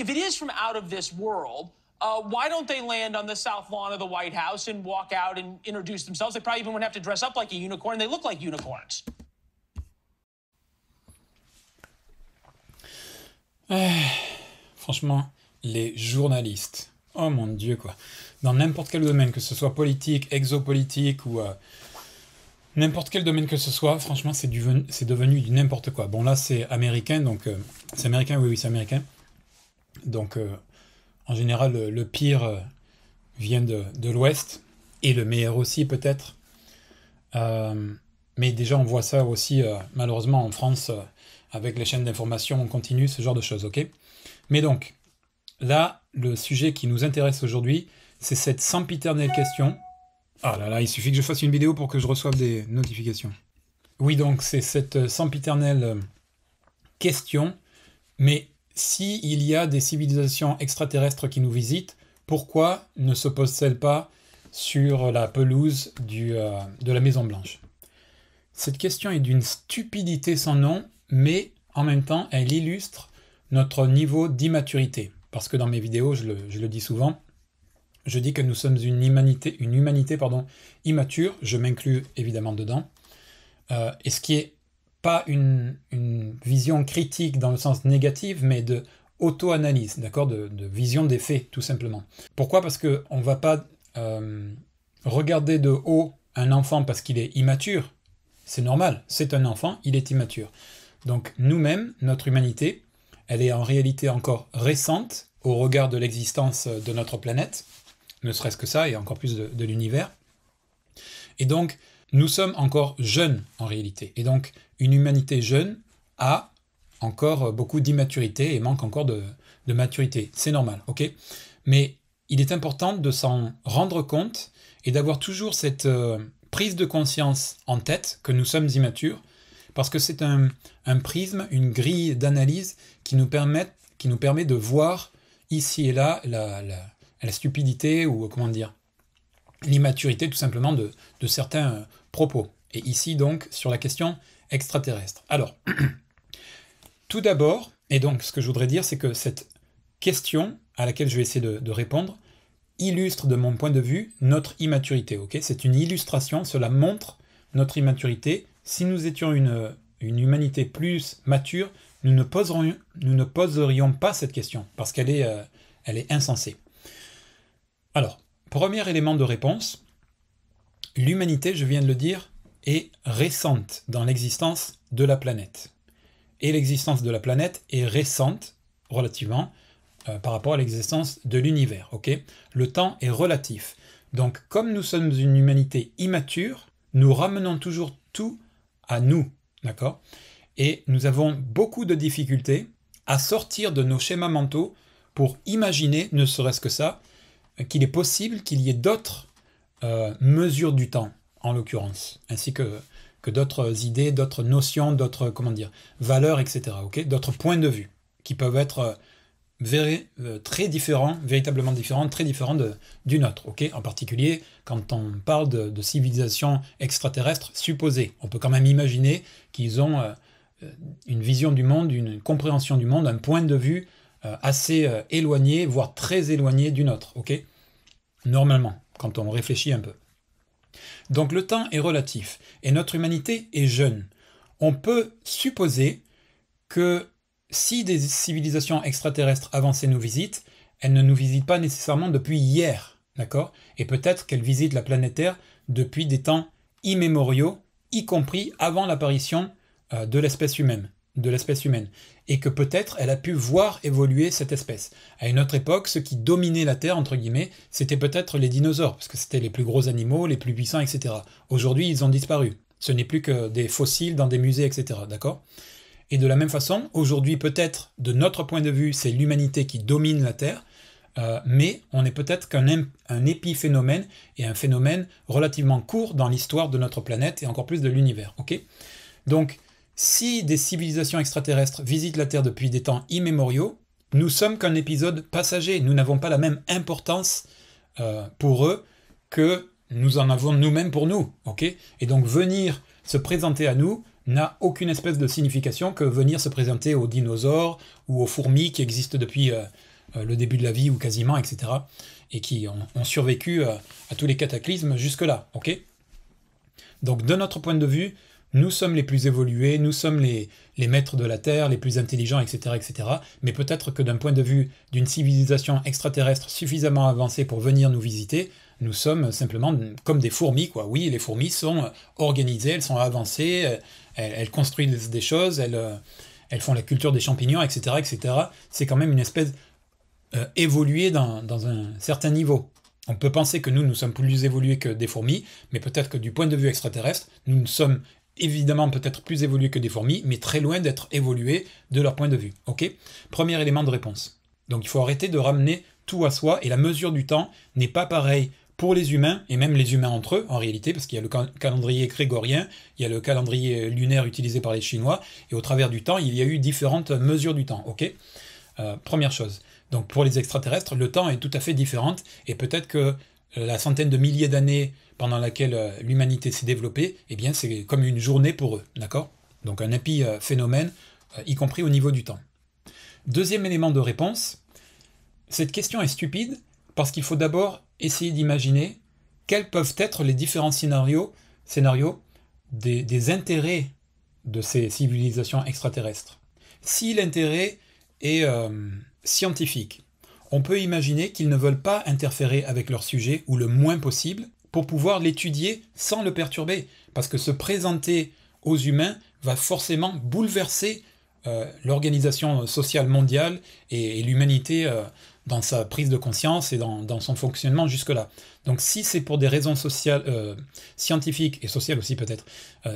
if it is from out of this world, uh, why don't they land on the south lawn of the White House and walk out and introduce themselves? They probably even wouldn't have to dress up like a unicorn. They look like unicorns. Euh, franchement, les journalistes. Oh mon Dieu, quoi. Dans n'importe quel domaine, que ce soit politique, exopolitique ou euh, n'importe quel domaine que ce soit, franchement, c'est devenu du n'importe quoi. Bon, là, c'est américain, donc euh, c'est américain, oui, oui, c'est américain. Donc, euh, en général, le, pire euh, vient de, l'Ouest, et le meilleur aussi, peut-être. Euh, mais déjà, on voit ça aussi, malheureusement, en France, avec les chaînes d'information, on continue ce genre de choses, ok Mais donc, là, le sujet qui nous intéresse aujourd'hui, c'est cette sempiternelle question. Ah là là, il suffit que je fasse une vidéo pour que je reçoive des notifications. Oui, donc, c'est cette sempiternelle question, mais si il y a des civilisations extraterrestres qui nous visitent, pourquoi ne se posent-elles pas sur la pelouse euh, de la Maison Blanche Cette question est d'une stupidité sans nom, mais en même temps, elle illustre notre niveau d'immaturité. Parce que dans mes vidéos, je le, dis souvent, je dis que nous sommes une humanité, une humanité pardon, immature, je m'inclus évidemment dedans. Euh, et ce qui est pas une, vision critique dans le sens négatif, mais de auto-analyse, d'accord, de, vision des faits, tout simplement. Pourquoi Parce qu'on ne va pas euh, regarder de haut un enfant parce qu'il est immature. C'est normal, c'est un enfant, il est immature. Donc nous-mêmes, notre humanité, elle est en réalité encore récente au regard de l'existence de notre planète, ne serait-ce que ça, et encore plus de l'univers. Et donc, nous sommes encore jeunes en réalité. Et donc, une humanité jeune a encore euh, beaucoup d'immaturité et manque encore de, maturité. C'est normal, ok Mais il est important de s'en rendre compte et d'avoir toujours cette euh, prise de conscience en tête que nous sommes immatures, parce que c'est un, prisme, une grille d'analyse qui, nous permet, qui nous permet de voir ici et là la, stupidité ou euh, comment dire l'immaturité tout simplement de, de certains propos. Et ici donc sur la question extraterrestre. Alors, tout d'abord, et donc ce que je voudrais dire, c'est que cette question à laquelle je vais essayer de, répondre illustre de mon point de vue notre immaturité. c'est une illustration, cela montre notre immaturité. Si nous étions une, une humanité plus mature, nous ne, poserions, nous ne poserions pas cette question, parce qu'elle est, euh, est insensée. Alors, premier élément de réponse, L'humanité, je viens de le dire, est récente dans l'existence de la planète. Et l'existence de la planète est récente, relativement, euh, par rapport à l'existence de l'univers. le temps est relatif. Donc, comme nous sommes une humanité immature, nous ramenons toujours tout à nous. D'accord Et nous avons beaucoup de difficultés à sortir de nos schémas mentaux pour imaginer, ne serait-ce que ça, euh, qu'il est possible qu'il y ait d'autres euh, mesure du temps, en l'occurrence, ainsi que, que d'autres idées, d'autres notions, d'autres comment dire, valeurs, etc. ok d'autres points de vue qui peuvent être euh, euh, très différents, véritablement différents, très différents du nôtre. ok en particulier, quand on parle de, de civilisation extraterrestre supposée, on peut quand même imaginer qu'ils ont une vision du monde, une compréhension du monde, un point de vue assez éloigné, voire très éloigné du nôtre. ok Normalement, quand on réfléchit un peu. Donc le temps est relatif et notre humanité est jeune. On peut supposer que si des civilisations extraterrestres avancées nous visitent, elles ne nous visitent pas nécessairement depuis hier, d'accord Et peut-être qu'elles visitent la planète Terre depuis des temps immémoriaux, y compris avant l'apparition euh, de l'espèce humaine, de l'espèce humaine et que peut-être elle a pu voir évoluer cette espèce. À une autre époque, ce qui dominait la Terre, entre guillemets, c'était peut-être les dinosaures, parce que c'était les plus gros animaux, les plus puissants, etc. Aujourd'hui, ils ont disparu. Ce n'est plus que des fossiles dans des musées, etc. D'accord Et de la même façon, aujourd'hui, peut-être, de notre point de vue, c'est l'humanité qui domine la Terre, euh, mais on n'est peut-être qu'un épiphénomène et un phénomène relativement court dans l'histoire de notre planète et encore plus de l'univers. Ok Donc, si des civilisations extraterrestres visitent la Terre depuis des temps immémoriaux, nous sommes qu'un épisode passager, nous n'avons pas la même importance euh, pour eux que nous en avons nous-mêmes pour nous, Et donc venir se présenter à nous n'a aucune espèce de signification que venir se présenter aux dinosaures ou aux fourmis qui existent depuis euh, euh, le début de la vie ou quasiment, etc. Et qui ont, survécu à tous les cataclysmes jusque-là, Donc de notre point de vue, nous sommes les plus évolués, nous sommes les, les maîtres de la Terre, les plus intelligents, etc. etc. mais peut-être que d'un point de vue d'une civilisation extraterrestre suffisamment avancée pour venir nous visiter, nous sommes simplement comme des fourmis, quoi. Oui, les fourmis sont organisées, elles sont avancées, euh, elles, construisent des choses, elles, euh, elles font la culture des champignons, etc. etc. C'est quand même une espèce euh, évoluée dans, dans un certain niveau. On peut penser que nous, nous sommes plus évolués que des fourmis, mais peut-être que du point de vue extraterrestre, nous ne sommes évidemment peut-être plus évolués que des fourmis, mais très loin d'être évolués de leur point de vue. Ok Premier élément de réponse. Donc il faut arrêter de ramener tout à soi et la mesure du temps n'est pas pareille pour les humains et même les humains entre eux en réalité, parce qu'il y a le calendrier grégorien, il y a le calendrier lunaire utilisé par les Chinois, et au travers du temps, il y a eu différentes mesures du temps. Ok euh, Première chose. Donc pour les extraterrestres, le temps est tout à fait différent, et peut-être que la centaine de milliers d'années pendant laquelle euh, l'humanité s'est développée, eh bien c'est comme une journée pour eux, d'accord Donc un impie euh, phénomène, euh, y compris au niveau du temps. Deuxième élément de réponse, cette question est stupide parce qu'il faut d'abord essayer d'imaginer quels peuvent être les différents scénarios, scénarios des, intérêts de ces civilisations extraterrestres. Si l'intérêt est scientifique, on peut imaginer qu'ils ne veulent pas interférer avec leur sujet ou le moins possible, pour pouvoir l'étudier sans le perturber. Parce que se présenter aux humains va forcément bouleverser euh, l'organisation sociale mondiale et, l'humanité euh, dans sa prise de conscience et dans, son fonctionnement jusque-là. Donc si c'est pour des raisons sociales, euh, scientifiques et sociales aussi peut-être,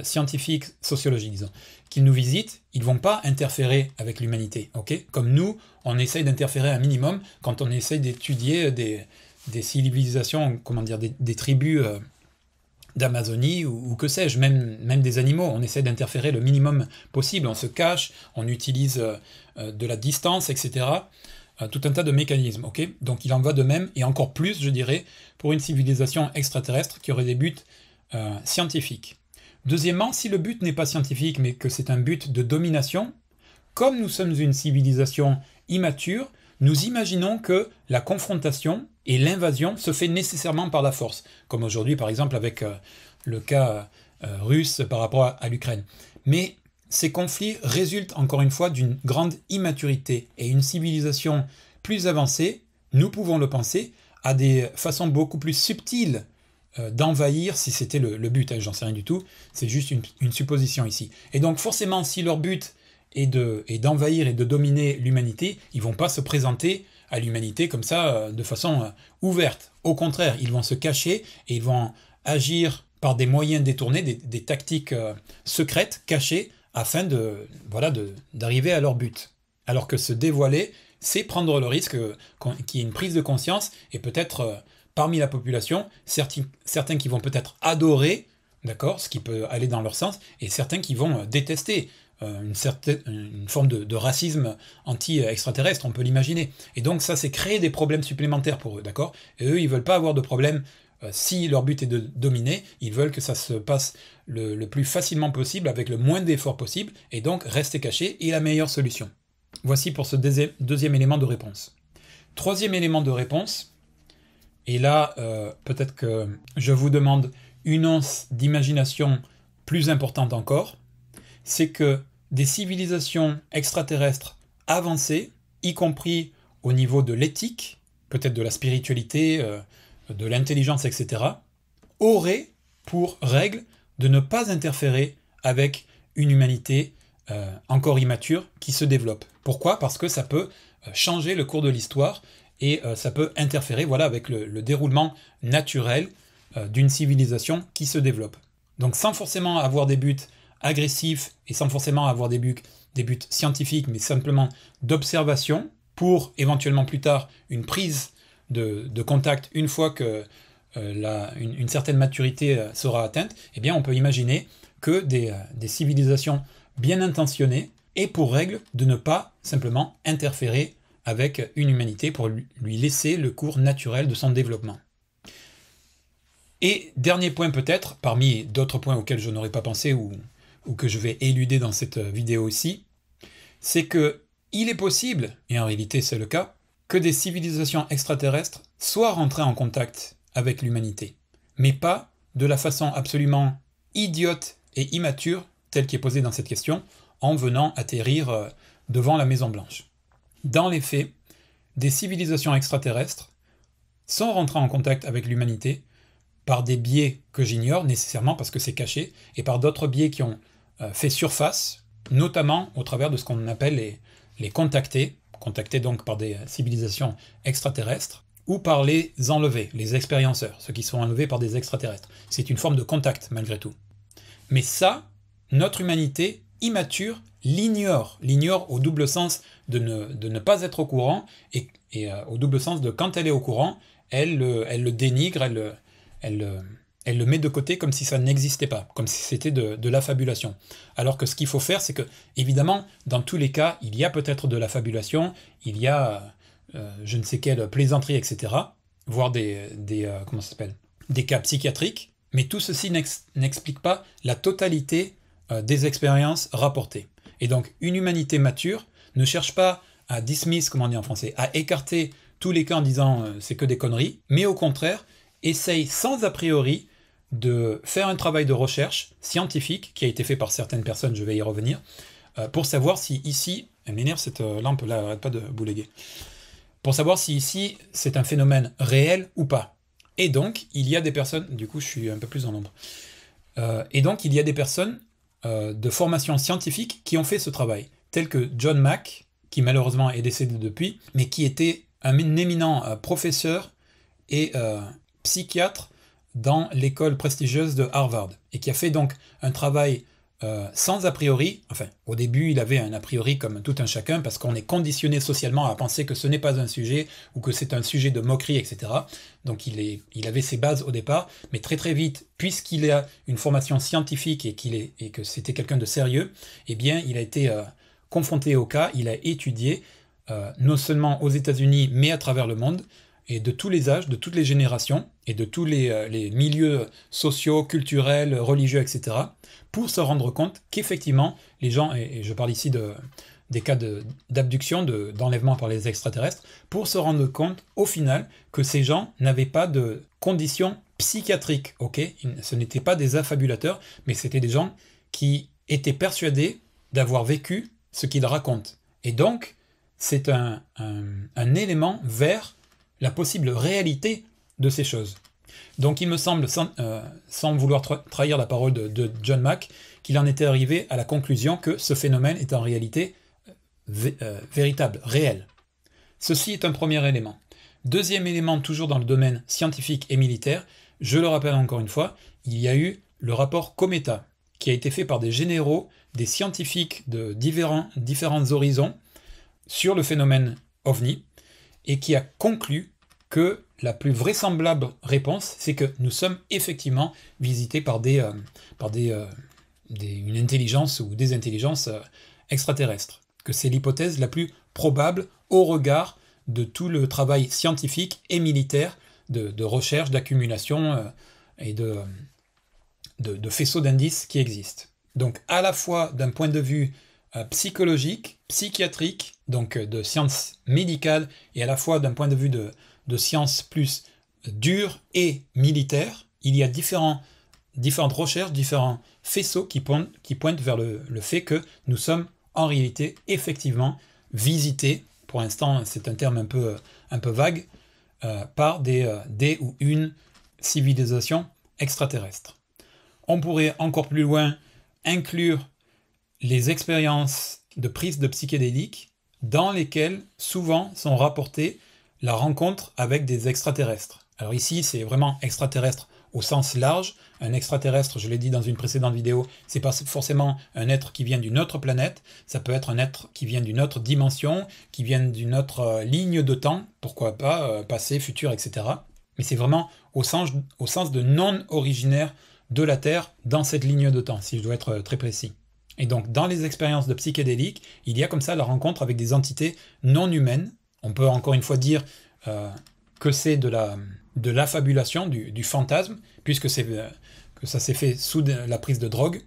scientifiques, sociologiques disons, qu'ils nous visitent, ils vont pas interférer avec l'humanité, ok Comme nous, on essaye d'interférer un minimum quand on essaye d'étudier des, des civilisations, comment dire, des, tribus euh, d'Amazonie ou, que sais-je, même, même des animaux. On essaie d'interférer le minimum possible, on se cache, on utilise euh, euh, de la distance, etc. tout un tas de mécanismes, ok Donc il en va de même, et encore plus, je dirais, pour une civilisation extraterrestre qui aurait des buts scientifiques. Deuxièmement, si le but n'est pas scientifique, mais que c'est un but de domination, comme nous sommes une civilisation immature, nous imaginons que la confrontation, et l'invasion se fait nécessairement par la force, comme aujourd'hui par exemple avec euh, le cas euh, euh, russe par rapport à, l'Ukraine. Mais ces conflits résultent encore une fois d'une grande immaturité et une civilisation plus avancée, nous pouvons le penser, à des façons beaucoup plus subtiles d'envahir, si c'était le, but, hein, j'en sais rien du tout, c'est juste une, supposition ici. Et donc forcément, si leur but est d'envahir et de dominer l'humanité, ils vont pas se présenter à l'humanité comme ça, euh, de façon euh, ouverte. Au contraire, ils vont se cacher et ils vont agir par des moyens détournés, des, tactiques euh, secrètes, cachées, afin de voilà d'arriver à leur but. Alors que se dévoiler, c'est prendre le risque qu'il y ait une prise de conscience et peut-être parmi la population, certains, certains qui vont peut-être adorer, d'accord, ce qui peut aller dans leur sens, et certains qui vont détester. Euh, une, certaine, forme de, racisme anti-extraterrestre, on peut l'imaginer. Et donc ça, c'est créer des problèmes supplémentaires pour eux, d'accord Et eux, ils ne veulent pas avoir de problème euh, si leur but est de dominer, ils veulent que ça se passe le, plus facilement possible, avec le moins d'efforts possible, et donc rester caché est la meilleure solution. Voici pour ce deuxième élément de réponse. Troisième élément de réponse, et là, euh, peut-être que je vous demande une once d'imagination plus importante encore c'est que des civilisations extraterrestres avancées, y compris au niveau de l'éthique, peut-être de la spiritualité, euh, de l'intelligence, etc., auraient pour règle de ne pas interférer avec une humanité euh, encore immature qui se développe. Pourquoi Parce que ça peut euh, changer le cours de l'histoire et ça peut interférer voilà, avec le déroulement naturel d'une civilisation qui se développe. Donc sans forcément avoir des buts agressif et sans forcément avoir des buts, scientifiques, mais simplement d'observation pour éventuellement plus tard une prise de, contact une fois que euh, une, certaine maturité euh, sera atteinte, eh bien on peut imaginer que des, euh, des civilisations bien intentionnées aient pour règle de ne pas simplement interférer avec une humanité pour lui laisser le cours naturel de son développement. Et dernier point peut-être, parmi d'autres points auxquels je n'aurais pas pensé ou ou que je vais éluder dans cette vidéo aussi, c'est que il est possible, et en réalité c'est le cas, que des civilisations extraterrestres soient rentrées en contact avec l'humanité, mais pas de la façon absolument idiote et immature telle qui est posée dans cette question, en venant atterrir euh, devant la Maison Blanche. Dans les faits, des civilisations extraterrestres sont rentrées en contact avec l'humanité par des biais que j'ignore nécessairement parce que c'est caché, et par d'autres biais qui ont euh, fait surface, notamment au travers de ce qu'on appelle les, contactés, contactés donc par des euh, civilisations extraterrestres, ou par les enlevés, les expérienceurs, ceux qui sont enlevés par des extraterrestres. C'est une forme de contact malgré tout. Mais ça, notre humanité immature l'ignore, l'ignore au double sens de ne, pas être au courant et, euh, au double sens de quand elle est au courant, elle, elle le dénigre, elle, elle, elle le met de côté comme si ça n'existait pas, comme si c'était de, la fabulation. Alors que ce qu'il faut faire, c'est que, évidemment, dans tous les cas, il y a peut-être de la fabulation, il y a euh, je ne sais quelle plaisanterie, etc., voire des, euh, comment ça s'appelle, des cas psychiatriques, mais tout ceci n'explique pas la totalité euh, des expériences rapportées. Et donc, une humanité mature ne cherche pas à dismiss, comment on dit en français, à écarter tous les cas en disant c'est que des conneries, mais au contraire, essaye sans a priori de faire un travail de recherche scientifique qui a été fait par certaines personnes, je vais y revenir, euh, pour savoir si ici, elle m'énerve cette euh, lampe là, arrête pas de bouléguer, pour savoir si ici c'est un phénomène réel ou pas. Et donc, il y a des personnes, du coup je suis un peu plus en l'ombre, euh, et donc il y a des personnes de formation scientifique qui ont fait ce travail, tel que John Mack, qui malheureusement est décédé depuis, mais qui était un éminent professeur et psychiatre dans l'école prestigieuse de Harvard et qui a fait donc un travail euh, sans a priori, enfin au début il avait un a priori comme tout un chacun parce qu'on est conditionné socialement à penser que ce n'est pas un sujet ou que c'est un sujet de moquerie, etc. Donc il, avait ses bases au départ, mais très très vite, puisqu'il a une formation scientifique et, que c'était quelqu'un de sérieux, eh bien il a été euh, confronté au cas, il a étudié, euh, non seulement aux États-Unis mais à travers le monde, et de tous les âges, de toutes les générations et de tous les, euh, milieux sociaux, culturels, religieux, etc., pour se rendre compte qu'effectivement, les gens, et, je parle ici de, des cas d'abduction, de, d'enlèvement par les extraterrestres, pour se rendre compte au final que ces gens n'avaient pas de conditions psychiatriques, ok Ce n'étaient pas des affabulateurs, mais c'était des gens qui étaient persuadés d'avoir vécu ce qu'ils racontent. Et donc, c'est un, un, élément vert la possible réalité de ces choses. Donc il me semble, sans, euh, vouloir trahir la parole de, John Mack, qu'il en était arrivé à la conclusion que ce phénomène est en réalité euh, euh, véritable, réel. Ceci est un premier élément. Deuxième élément, toujours dans le domaine scientifique et militaire, je le rappelle encore une fois, il y a eu le rapport Cometa, qui a été fait par des généraux, des scientifiques de différents, différents horizons sur le phénomène ovni, et qui a conclu que la plus vraisemblable réponse, c'est que nous sommes effectivement visités par, euh, euh, une intelligence ou des intelligences euh, extraterrestres. Que c'est l'hypothèse la plus probable au regard de tout le travail scientifique et militaire de, recherche, d'accumulation et de, faisceaux d'indices qui existent. Donc à la fois d'un point de vue euh, psychologique, psychiatrique, donc euh, de sciences médicales, et à la fois d'un point de vue de, sciences plus dures et militaires. Il y a différents, différentes recherches, différents faisceaux qui pointent, vers le, fait que nous sommes en réalité effectivement visités, pour l'instant c'est un terme un peu, un peu vague, euh, par des, des ou une civilisation extraterrestre. On pourrait encore plus loin inclure les expériences de prise de psychédéliques dans lesquelles souvent sont rapportées la rencontre avec des extraterrestres. Alors ici, c'est vraiment extraterrestre au sens large. Un extraterrestre, je l'ai dit dans une précédente vidéo, c'est pas forcément un être qui vient d'une autre planète, ça peut être un être qui vient d'une autre dimension, qui vient d'une autre euh, ligne de temps, pourquoi pas, euh, passé, futur, etc. Mais c'est vraiment au sens, au sens de non originaire de la Terre dans cette ligne de temps, si je dois être euh, très précis. Et donc dans les expériences de psychédéliques, il y a comme ça la rencontre avec des entités non humaines. On peut encore une fois dire euh, que c'est de la de l'affabulation, du, fantasme, puisque c'est euh, que ça s'est fait sous la prise de drogue.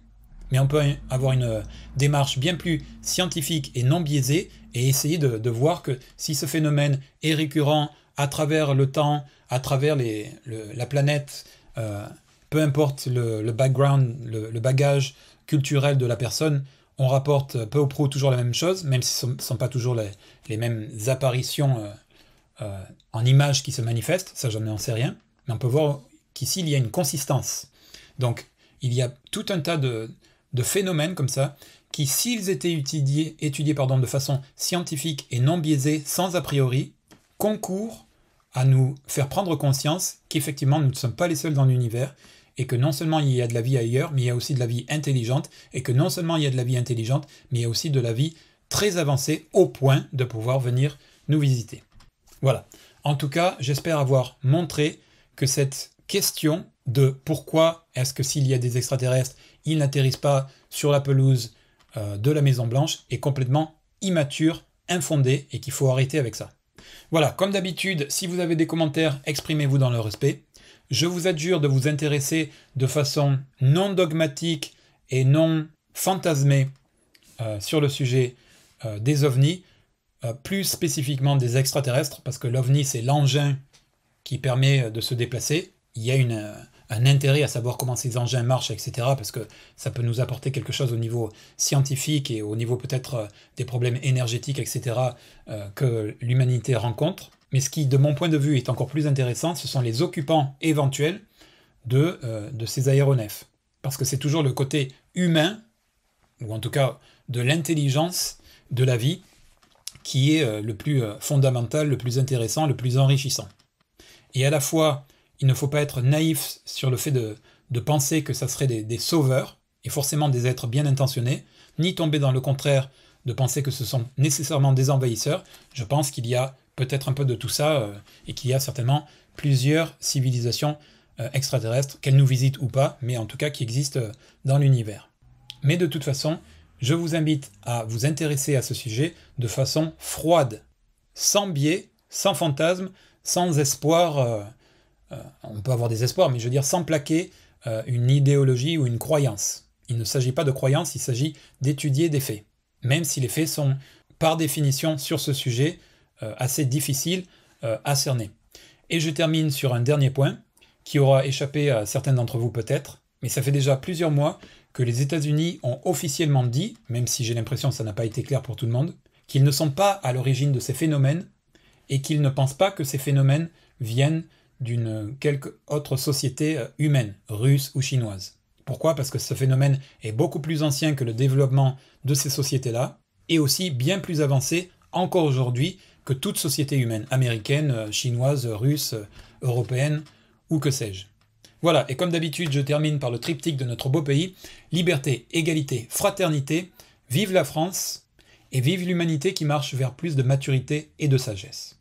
Mais on peut avoir une euh, démarche bien plus scientifique et non biaisée et essayer de, de, voir que si ce phénomène est récurrent à travers le temps, à travers les, la planète, peu importe le, background, le bagage, culturelle de la personne, on rapporte peu ou prou toujours la même chose, même si ce ne sont pas toujours les, mêmes apparitions euh, euh, en images qui se manifestent, ça j'en sais rien, mais on peut voir qu'ici il y a une consistance. Donc il y a tout un tas de, phénomènes comme ça qui, s'ils étaient étudiés, étudiés pardon, de façon scientifique et non biaisée, sans a priori, concourent à nous faire prendre conscience qu'effectivement nous ne sommes pas les seuls dans l'univers et que non seulement il y a de la vie ailleurs, mais il y a aussi de la vie intelligente, et que non seulement il y a de la vie intelligente, mais il y a aussi de la vie très avancée au point de pouvoir venir nous visiter. Voilà. En tout cas, j'espère avoir montré que cette question de pourquoi est-ce que s'il y a des extraterrestres, ils n'atterrissent pas sur la pelouse euh, de la Maison Blanche est complètement immature, infondée et qu'il faut arrêter avec ça. Voilà, comme d'habitude, si vous avez des commentaires, exprimez-vous dans le respect. Je vous adjure de vous intéresser de façon non dogmatique et non fantasmée euh, sur le sujet euh, des ovnis, euh, plus spécifiquement des extraterrestres, parce que l'ovni c'est l'engin qui permet de se déplacer. Il y a un intérêt à savoir comment ces engins marchent, etc., parce que ça peut nous apporter quelque chose au niveau scientifique et au niveau peut-être des problèmes énergétiques, etc., que l'humanité rencontre. Mais ce qui, de mon point de vue, est encore plus intéressant, ce sont les occupants éventuels euh, de, ces aéronefs. Parce que c'est toujours le côté humain, ou en tout cas de l'intelligence de la vie, qui est euh, le plus euh, fondamental, le plus intéressant, le plus enrichissant. Et à la fois, il ne faut pas être naïf sur le fait de, penser que ça serait des, sauveurs, et forcément des êtres bien intentionnés, ni tomber dans le contraire de penser que ce sont nécessairement des envahisseurs. Je pense qu'il y a peut-être un peu de tout ça, euh, et qu'il y a certainement plusieurs civilisations euh, extraterrestres, qu'elles nous visitent ou pas, mais en tout cas qui existent euh, dans l'univers. Mais de toute façon, je vous invite à vous intéresser à ce sujet de façon froide, sans biais, sans fantasme, sans espoir. on peut avoir des espoirs, mais je veux dire sans plaquer une idéologie ou une croyance. Il ne s'agit pas de croyance, il s'agit d'étudier des faits, même si les faits sont par définition sur ce sujet euh, assez difficile euh, à cerner. Et je termine sur un dernier point qui aura échappé à certains d'entre vous peut-être, mais ça fait déjà plusieurs mois que les États-Unis ont officiellement dit, même si j'ai l'impression que ça n'a pas été clair pour tout le monde, qu'ils ne sont pas à l'origine de ces phénomènes et qu'ils ne pensent pas que ces phénomènes viennent d'une quelque autre société euh, humaine, russe ou chinoise. Pourquoi Parce que ce phénomène est beaucoup plus ancien que le développement de ces sociétés-là, et aussi bien plus avancé encore aujourd'hui que toute société humaine, américaine, euh, chinoise, russe, euh, européenne, ou que sais-je. Voilà, et comme d'habitude, je termine par le triptyque de notre beau pays, liberté, égalité, fraternité, vive la France, et vive l'humanité qui marche vers plus de maturité et de sagesse.